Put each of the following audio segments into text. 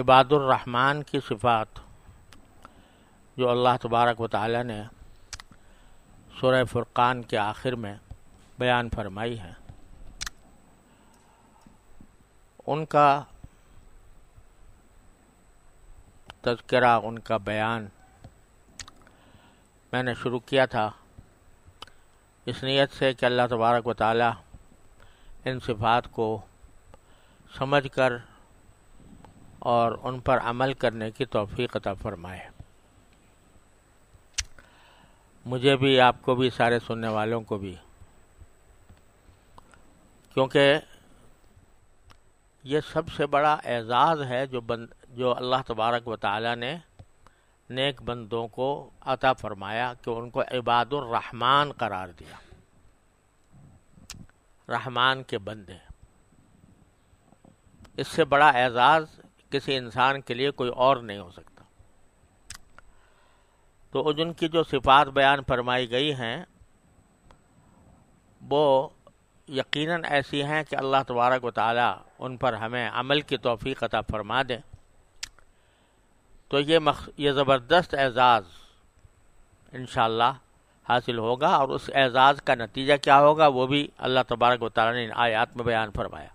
इबादुररहमान की सिफ़ात जो अल्लाह तबारक व ताली ने शुर फुरक़ान के आखिर में बयान फरमाई है उनका तस्करा उनका बयान मैंने शुरू किया था इस नीयत से कि अल्लाह तबारक व ताली इन सिफ़ात को समझ कर और उन पर अमल करने की तोफ़ी अता फरमाए मुझे भी आपको भी सारे सुनने वालों को भी क्योंकि ये सबसे बड़ा एज़ाज़ है जो बंद जो अल्लाह तबारक व ताली ने नेक बंदों को अता फरमाया कि उनको इबादुर्रहमान करार दिया रहमान के बंदे इससे बड़ा एज़ाज़ किसी इंसान के लिए कोई और नहीं हो सकता तो अर्जुन की जो सिफात बयान फरमाई गई हैं वो यकीनन ऐसी हैं कि अल्लाह तबारक व उन पर हमें अमल की तोफ़ी अता फरमा दें तो ये मख ये ज़बरदस्त एज़ाज़ इन हासिल होगा और उस एज़ाज़ का नतीजा क्या होगा वो भी अल्लाह तबारक व ने इन आयात में बयान फरमाया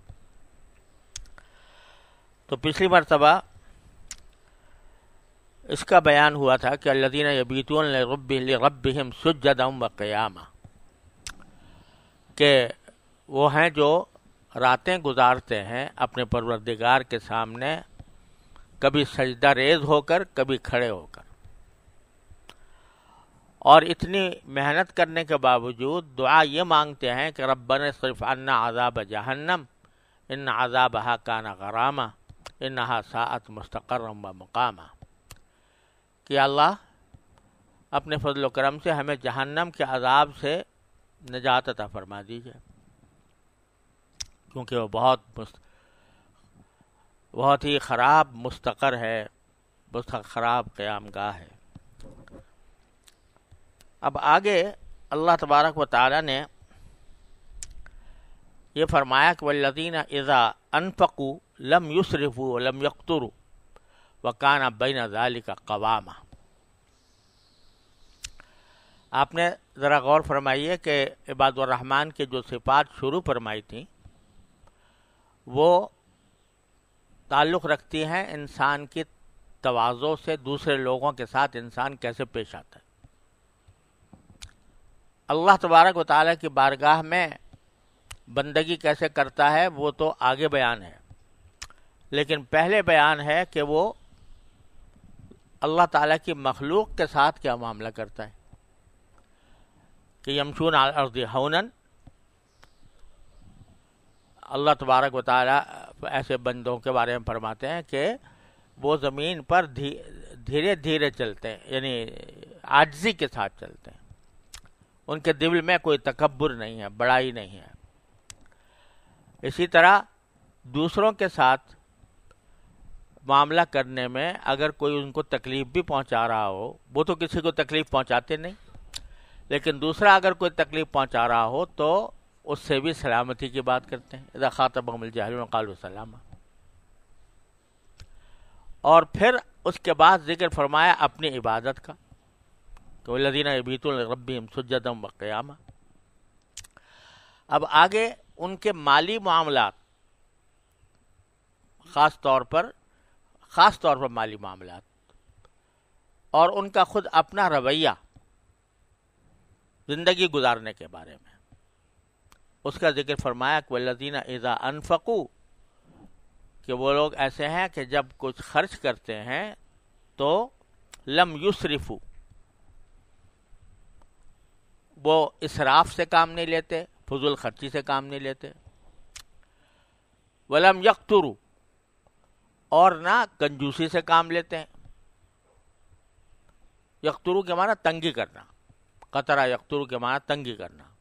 तो पिछली मरतबा इसका बयान हुआ था कि अल्लादीन यबीतून रब रबम सुजदम व क़यामा के वो हैं जो रातें गुजारते हैं अपने परवरदिगार के सामने कभी सजदा रेज होकर कभी खड़े होकर और इतनी मेहनत करने के बावजूद दुआ ये मांगते हैं कि रब्बन सिर्फ अन्ना आज़ाब जहन्नम इन आज़ाब हा काना गरामा इन सात मुस्तकर व मकामा कि अल्लाह अपने फजल करम से हमें जहन्नम के अजाब से निजात अता फरमा दीजिए क्योंकि वह बहुत बहुत ही ख़राब मुस्तकर है बहुत ख़राब क़्याम गाह है अब आगे अल्लाह तबारक व तारा ने यह फरमाया कि वल्लिन इज़ा अनफकू लम युसरफ लम यकतुर वकान बैन दाली का कवामा आपने ज़रा गौर फरमाई है कि इबादुररहमान के जो सिफात शुरू फरमाई थी वो ताल्लुक़ रखती हैं इंसान की तोज़ों से दूसरे लोगों के साथ इंसान कैसे पेश आता है अल्लाह तबारक व वाली की बारगाह में बंदगी कैसे करता है वो तो आगे बयान है लेकिन पहले बयान है कि वो अल्लाह ताला की मखलूक के साथ क्या मामला करता है कि यमशून अर्द हौनन अल्लाह तबारक वाली ऐसे बंदों के बारे में फरमाते हैं कि वो ज़मीन पर धी धीरे धीरे चलते हैं यानी आजजी के साथ चलते हैं उनके दिल में कोई तकबर नहीं है बड़ाई नहीं है इसी तरह दूसरों के साथ मामला करने में अगर कोई उनको तकलीफ भी पहुंचा रहा हो वो तो किसी को तकलीफ पहुंचाते नहीं लेकिन दूसरा अगर कोई तकलीफ पहुंचा रहा हो तो उससे भी सलामती की बात करते हैं खातब जहल और फिर उसके बाद जिक्र फरमाया अपनी इबादत का कि लदीना बीतुल रबीम सुजदम वक़्यामा अब आगे उनके माली मामला ख़ास तौर पर ख़ास तौर पर माली मामला और उनका खुद अपना रवैया ज़िंदगी गुजारने के बारे में उसका जिक्र फरमाया कि वल्लिन इज़ा अनफकू कि वो लोग ऐसे हैं कि जब कुछ खर्च करते हैं तो लम युसरिफू वो इसराफ से काम नहीं लेते फजूल खर्ची से काम नहीं लेते वलम यकतरू और ना कंजूसी से काम लेते हैं यकतरू के माना तंगी करना कतरा यकतरू के माना तंगी करना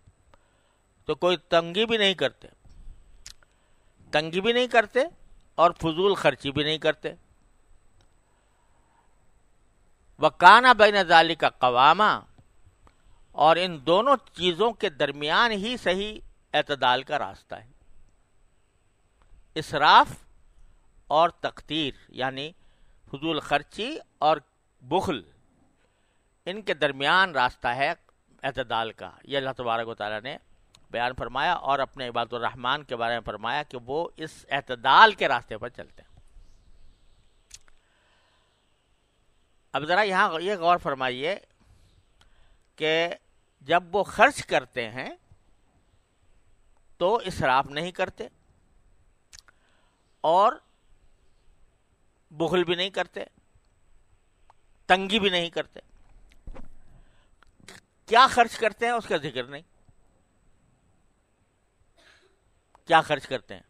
तो कोई तंगी भी नहीं करते तंगी भी नहीं करते और फजूल खर्ची भी नहीं करते वकाना बैन जाली का कवामा और इन दोनों चीज़ों के दरमियान ही सही अतदाल का रास्ता है इसराफ और तकदीर यानी फजूल खर्ची और बुखल इनके दरमियान रास्ता है अतदाल का ये अल्लाह तबारक वाली ने बयान फरमाया और अपने इबादुररहमान के बारे में फरमाया कि वो इस अतदाल के रास्ते पर चलते हैं अब ज़रा यहाँ ये गौर फरमाइए कि जब वो खर्च करते हैं तो इसराफ नहीं करते और बुखल भी नहीं करते तंगी भी नहीं करते क्या खर्च करते हैं उसका जिक्र नहीं क्या खर्च करते हैं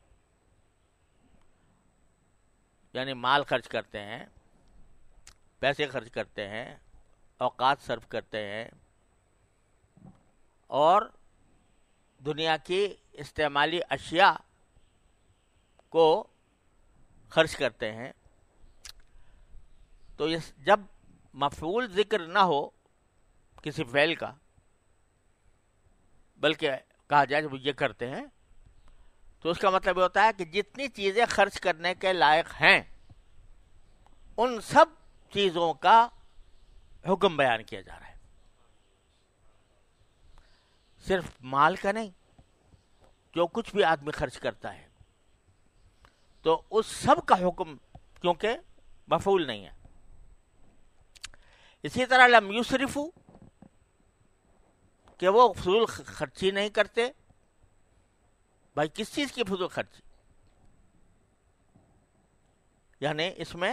यानी माल खर्च करते हैं पैसे खर्च करते हैं औकात सर्व करते हैं और दुनिया की इस्तेमाली अशिया को खर्च करते हैं तो ये जब मफूल जिक्र ना हो किसी फैल का बल्कि कहा जाए जब ये करते हैं तो उसका मतलब ये होता है कि जितनी चीज़ें खर्च करने के लायक हैं उन सब चीज़ों का हुक्म बयान किया जा रहा है सिर्फ माल का नहीं जो कुछ भी आदमी खर्च करता है तो उस सब का हुक्म क्योंकि मफूल नहीं है इसी तरह लम यूसरिफू कि वो फजूल खर्ची नहीं करते भाई किस चीज़ की फजूल खर्ची यानी इसमें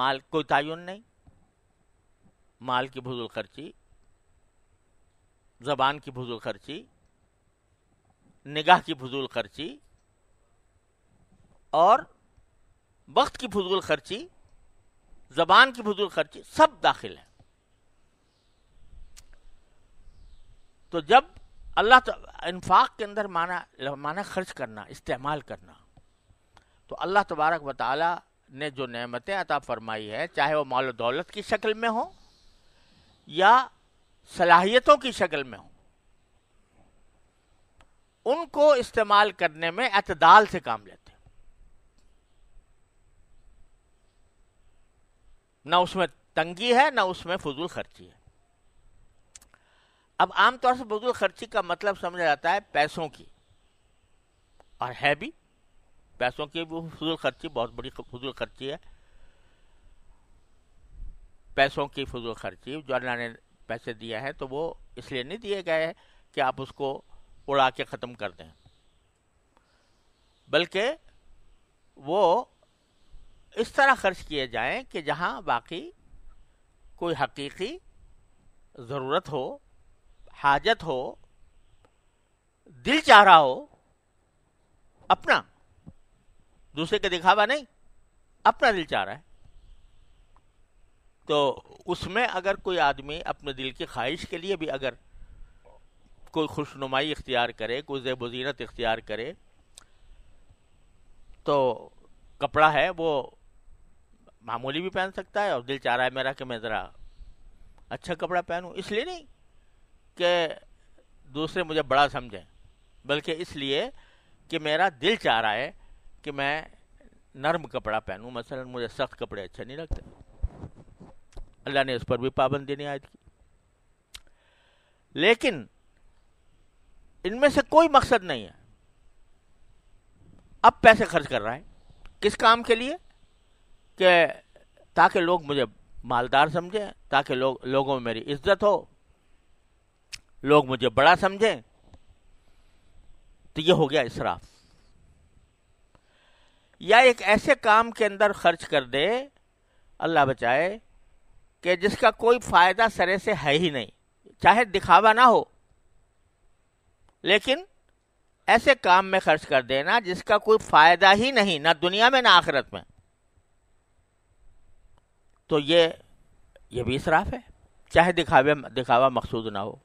माल कोई तयन नहीं माल की फजूल खर्ची जबान की फजूल खर्ची निगाह की फजूल खर्ची और वक्त की फजूल खर्ची जबान की फजूल खर्ची सब दाखिल है तो जब अल्लाह तो इन्फाक के अंदर माना माना खर्च करना इस्तेमाल करना तो अल्लाह तबारक वाली ने जो नेमतें अता फरमाई है चाहे वो माल दौलत की शक्ल में हो या सलाहियतों की शक्ल में हो उनको इस्तेमाल करने में अतदाल से काम लेते ना उसमें तंगी है ना उसमें फजूल खर्ची है अब आमतौर से फजूल खर्ची का मतलब समझा जाता है पैसों की और है भी पैसों की भी फजूल खर्ची बहुत बड़ी फजूल खर्ची है पैसों की फजूल खर्ची जो अल्लाह ने पैसे दिया है तो वो इसलिए नहीं दिए गए हैं कि आप उसको उड़ा के ख़त्म कर दें बल्कि वो इस तरह खर्च किए जाएं कि जहां बाकी कोई हकीकी ज़रूरत हो हाजत हो दिल चाह रहा हो अपना दूसरे के दिखावा नहीं अपना दिल चाह रहा है तो उसमें अगर कोई आदमी अपने दिल की ख्वाहिश के लिए भी अगर कोई खुशनुमाई इख्तियार करे कोई जीनत इख्तियार करे तो कपड़ा है वो मामूली भी पहन सकता है और दिल चाह रहा है मेरा कि मैं ज़रा अच्छा कपड़ा पहनूं इसलिए नहीं कि दूसरे मुझे बड़ा समझें बल्कि इसलिए कि मेरा दिल चाह रहा है कि मैं नर्म कपड़ा पहनूं मसलन मुझे सख्त कपड़े अच्छे नहीं लगते अल्लाह ने उस पर भी पाबंदी नहीं आयद की लेकिन इनमें से कोई मकसद नहीं है अब पैसे खर्च कर रहा है किस काम के लिए कि ताकि लोग मुझे मालदार समझें ताकि लोग लोगों में मेरी इज्जत हो लोग मुझे बड़ा समझें तो ये हो गया इसराफ या एक ऐसे काम के अंदर खर्च कर दे अल्लाह बचाए कि जिसका कोई फायदा सरे से है ही नहीं चाहे दिखावा ना हो लेकिन ऐसे काम में खर्च कर देना जिसका कोई फायदा ही नहीं ना दुनिया में ना आखिरत में तो ये ये भी इसराफ है चाहे दिखावे दिखावा मकसूद ना हो